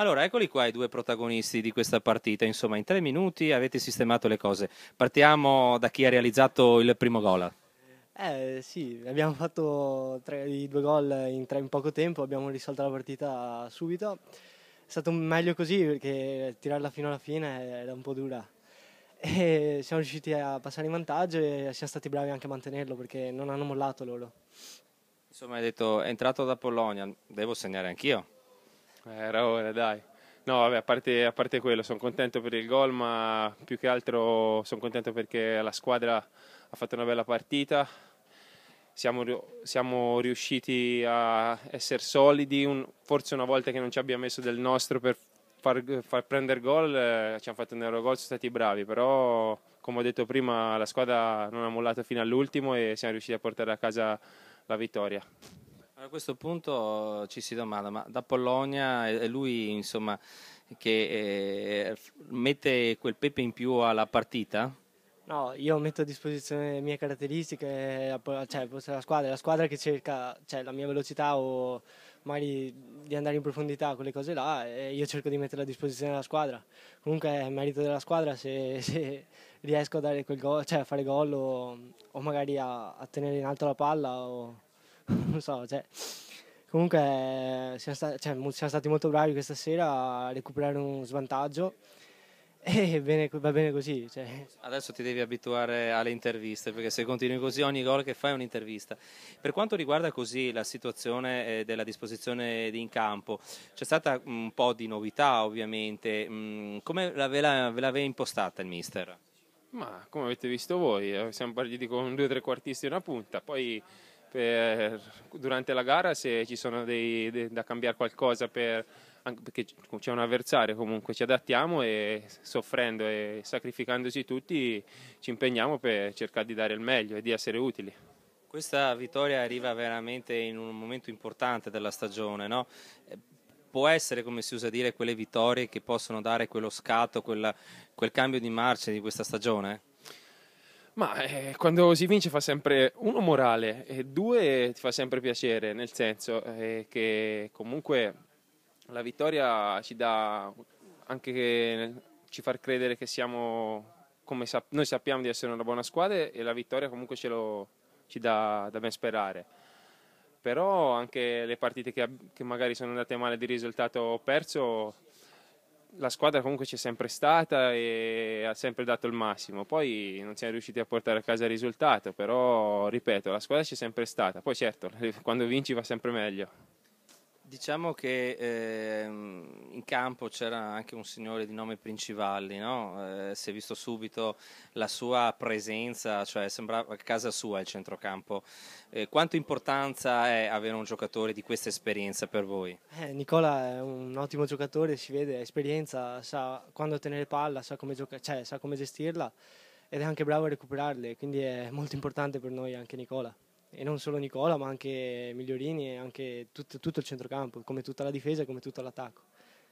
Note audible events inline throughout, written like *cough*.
Allora, eccoli qua i due protagonisti di questa partita. Insomma, in tre minuti avete sistemato le cose. Partiamo da chi ha realizzato il primo gol. Eh sì, abbiamo fatto tre, i due gol in, tre, in poco tempo, abbiamo risolto la partita subito. È stato meglio così perché tirarla fino alla fine era un po' dura. E siamo riusciti a passare in vantaggio e siamo stati bravi anche a mantenerlo perché non hanno mollato loro. Insomma, hai detto, è entrato da Polonia, devo segnare anch'io. Era ora, dai. No, vabbè, a parte, a parte quello, sono contento per il gol, ma più che altro sono contento perché la squadra ha fatto una bella partita. Siamo, siamo riusciti a essere solidi, un, forse una volta che non ci abbia messo del nostro per far, far prendere gol, eh, ci hanno fatto un gol, sono stati bravi, però come ho detto prima la squadra non ha mollato fino all'ultimo e siamo riusciti a portare a casa la vittoria a questo punto ci si domanda, ma da Polonia è lui insomma, che eh, mette quel pepe in più alla partita? No, io metto a disposizione le mie caratteristiche, eh, cioè la squadra, la squadra che cerca cioè, la mia velocità o magari di andare in profondità con le cose là e io cerco di mettere a disposizione la squadra. Comunque è merito della squadra se, *laughs* se riesco a, dare quel gol, cioè a fare gol o, o magari a, a tenere in alto la palla o non so, cioè, comunque eh, siamo, sta- cioè, siamo, stati molto bravi questa sera a recuperare un svantaggio *laughs* e bene, va bene così. Cioè. Adesso ti devi abituare alle interviste perché se continui così ogni gol che fai è un'intervista. Per quanto riguarda così la situazione eh, della disposizione in campo, c'è stata un po' di novità ovviamente, mm, come la ve, la, ve l'aveva impostata il mister? Ma come avete visto voi, eh, siamo partiti con due tre quartisti e una punta, poi per, durante la gara se ci sono dei, dei, da cambiare qualcosa per, perché c'è un avversario comunque ci adattiamo e soffrendo e sacrificandosi tutti ci impegniamo per cercare di dare il meglio e di essere utili. Questa vittoria arriva veramente in un momento importante della stagione, no? Eh, può essere, come si usa dire, quelle vittorie che possono dare quello scatto, quella, quel cambio di marcia di questa stagione? Ma eh, quando si vince fa sempre uno morale e due ti fa sempre piacere, nel senso eh, che comunque la vittoria ci dà anche che ci far credere che siamo come sap- noi sappiamo di essere una buona squadra e la vittoria comunque ce lo, ci dà da ben sperare. Però anche le partite che, che magari sono andate male di risultato o perso la squadra comunque c'è sempre stata e ha sempre dato il massimo. Poi non siamo riusciti a portare a casa il risultato, però ripeto, la squadra c'è sempre stata. Poi certo, *laughs* quando vinci va sempre meglio. Diciamo che eh, in campo c'era anche un signore di nome Princivalli, no? eh, si è visto subito la sua presenza, cioè sembrava casa sua il centrocampo. Eh, quanto importanza è avere un giocatore di questa esperienza per voi? Eh, Nicola è un ottimo giocatore, si vede, ha esperienza, sa quando tenere palla, sa come, gioca- cioè, sa come gestirla ed è anche bravo a recuperarle, quindi è molto importante per noi anche Nicola e non solo Nicola ma anche Migliorini e anche tutto, tutto il centrocampo, come tutta la difesa e come tutto l'attacco.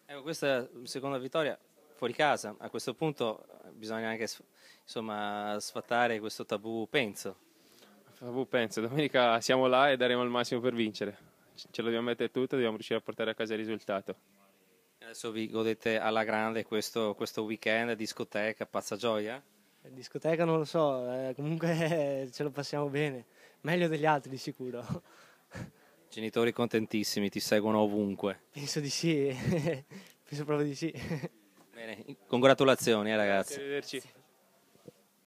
Ecco, questa è la seconda vittoria fuori casa, a questo punto eh, bisogna anche insomma, sfatare questo tabù penso. Tabù penso, domenica siamo là e daremo il massimo per vincere, ce lo dobbiamo mettere tutto, e dobbiamo riuscire a portare a casa il risultato. Adesso vi godete alla grande questo, questo weekend, discoteca, pazza gioia? Discoteca non lo so, eh, comunque *laughs* ce lo passiamo bene meglio degli altri di sicuro. *laughs* Genitori contentissimi, ti seguono ovunque. Penso di sì, *laughs* penso proprio di sì. Bene, congratulazioni eh, ragazzi. Arrivederci.